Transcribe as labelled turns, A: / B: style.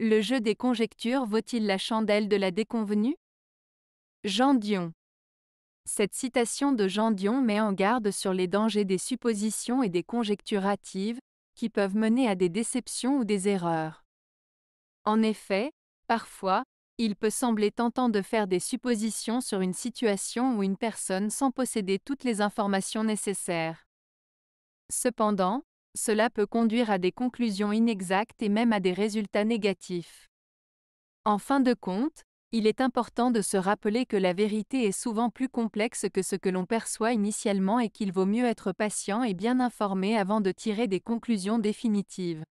A: Le jeu des conjectures vaut-il la chandelle de la déconvenue Jean Dion. Cette citation de Jean Dion met en garde sur les dangers des suppositions et des conjectures hâtives, qui peuvent mener à des déceptions ou des erreurs. En effet, parfois, il peut sembler tentant de faire des suppositions sur une situation ou une personne sans posséder toutes les informations nécessaires. Cependant, cela peut conduire à des conclusions inexactes et même à des résultats négatifs. En fin de compte, il est important de se rappeler que la vérité est souvent plus complexe que ce que l'on perçoit initialement et qu'il vaut mieux être patient et bien informé avant de tirer des conclusions définitives.